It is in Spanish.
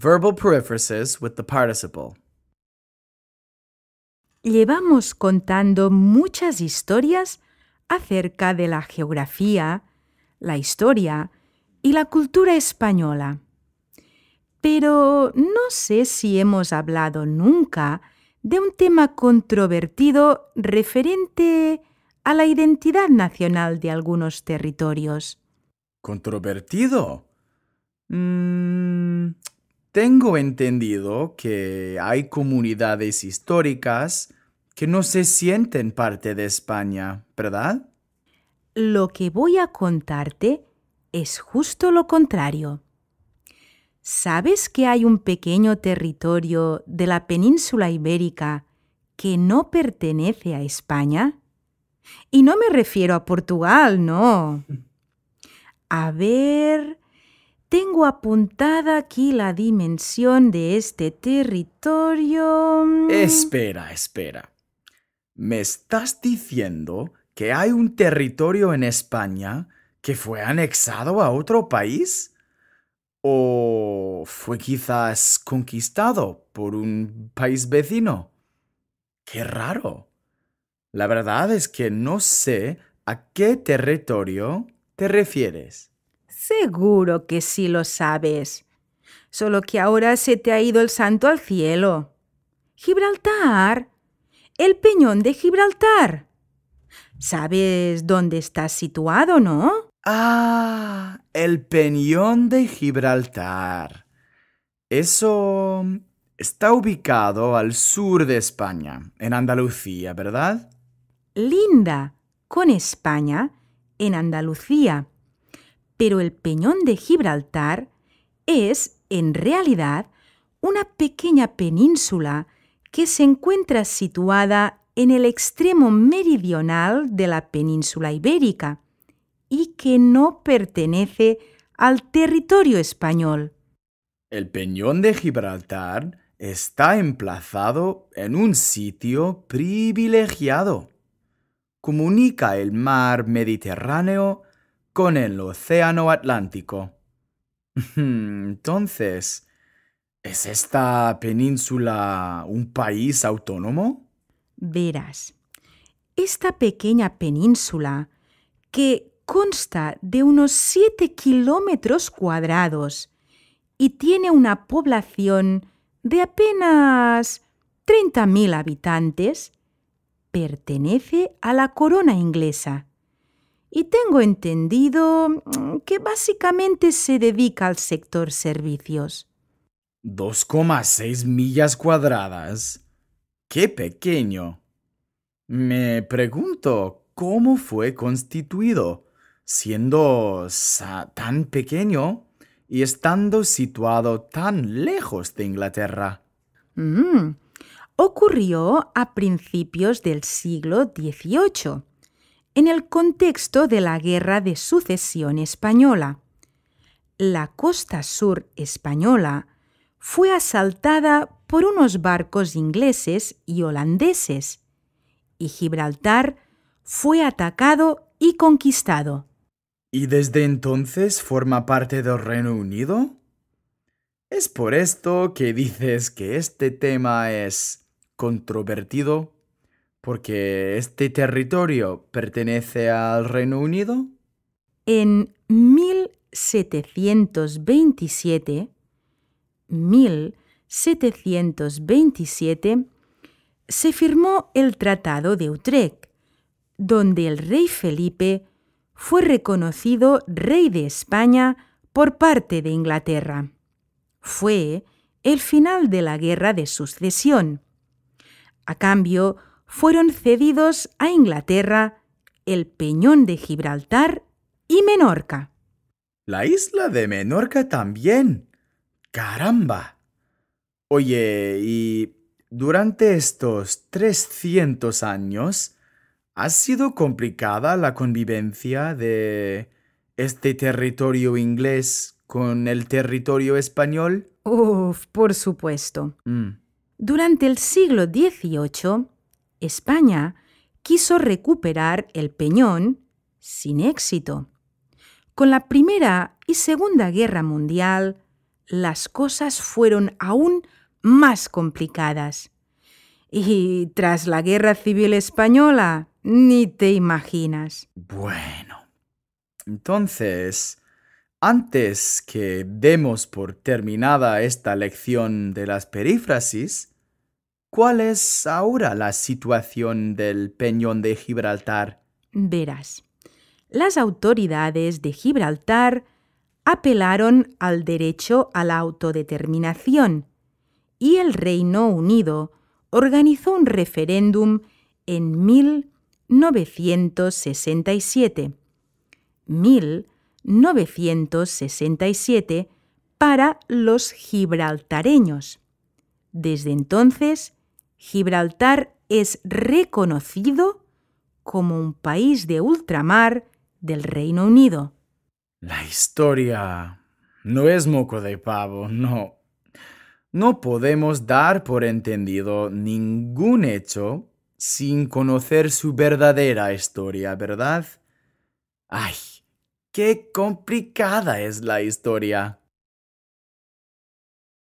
Verbal periphrasis with the participle. Llevamos contando muchas historias acerca de la geografía, la historia y la cultura española. Pero no sé si hemos hablado nunca de un tema controvertido referente a la identidad nacional de algunos territorios. ¿Controvertido? Mm, tengo entendido que hay comunidades históricas que no se sienten parte de España, ¿verdad? Lo que voy a contarte es justo lo contrario. ¿Sabes que hay un pequeño territorio de la península ibérica que no pertenece a España? Y no me refiero a Portugal, no. A ver, tengo apuntada aquí la dimensión de este territorio. Espera, espera. ¿Me estás diciendo que hay un territorio en España que fue anexado a otro país? ¿O fue quizás conquistado por un país vecino? Qué raro. La verdad es que no sé a qué territorio te refieres. Seguro que sí lo sabes. Solo que ahora se te ha ido el santo al cielo. Gibraltar. El peñón de Gibraltar. ¿Sabes dónde está situado, no? Ah, el peñón de Gibraltar. Eso está ubicado al sur de España, en Andalucía, ¿verdad? Linda con España, en Andalucía pero el peñón de Gibraltar es, en realidad, una pequeña península que se encuentra situada en el extremo meridional de la península ibérica y que no pertenece al territorio español. El peñón de Gibraltar está emplazado en un sitio privilegiado. Comunica el mar Mediterráneo con el Océano Atlántico. Entonces, ¿es esta península un país autónomo? Verás, esta pequeña península, que consta de unos 7 kilómetros cuadrados y tiene una población de apenas 30.000 habitantes, pertenece a la corona inglesa y tengo entendido mm, que básicamente se dedica al sector servicios. 2,6 millas cuadradas. ¡Qué pequeño! Me pregunto cómo fue constituido, siendo tan pequeño y estando situado tan lejos de Inglaterra. Mm, ocurrió a principios del siglo XVIII en el contexto de la Guerra de Sucesión Española. La costa sur española fue asaltada por unos barcos ingleses y holandeses, y Gibraltar fue atacado y conquistado. ¿Y desde entonces forma parte del Reino Unido? Es por esto que dices que este tema es controvertido porque este territorio pertenece al Reino Unido. En 1727, 1727 se firmó el Tratado de Utrecht, donde el rey Felipe fue reconocido rey de España por parte de Inglaterra. Fue el final de la Guerra de Sucesión. A cambio, fueron cedidos a Inglaterra el Peñón de Gibraltar y Menorca. La isla de Menorca también. Caramba. Oye, y durante estos 300 años ha sido complicada la convivencia de este territorio inglés con el territorio español? Uf, por supuesto. Mm. Durante el siglo XVIII, España quiso recuperar el Peñón sin éxito. Con la Primera y Segunda Guerra Mundial, las cosas fueron aún más complicadas. Y tras la Guerra Civil Española, ni te imaginas. Bueno. Entonces, antes que demos por terminada esta lección de las perífrasis, ¿Cuál es ahora la situación del Peñón de Gibraltar? Verás, las autoridades de Gibraltar apelaron al derecho a la autodeterminación y el Reino Unido organizó un referéndum en 1967. 1967 para los gibraltareños. Desde entonces, Gibraltar es reconocido como un país de ultramar del Reino Unido. La historia no es moco de pavo, no. No podemos dar por entendido ningún hecho sin conocer su verdadera historia, ¿verdad? ¡Ay! ¡Qué complicada es la historia!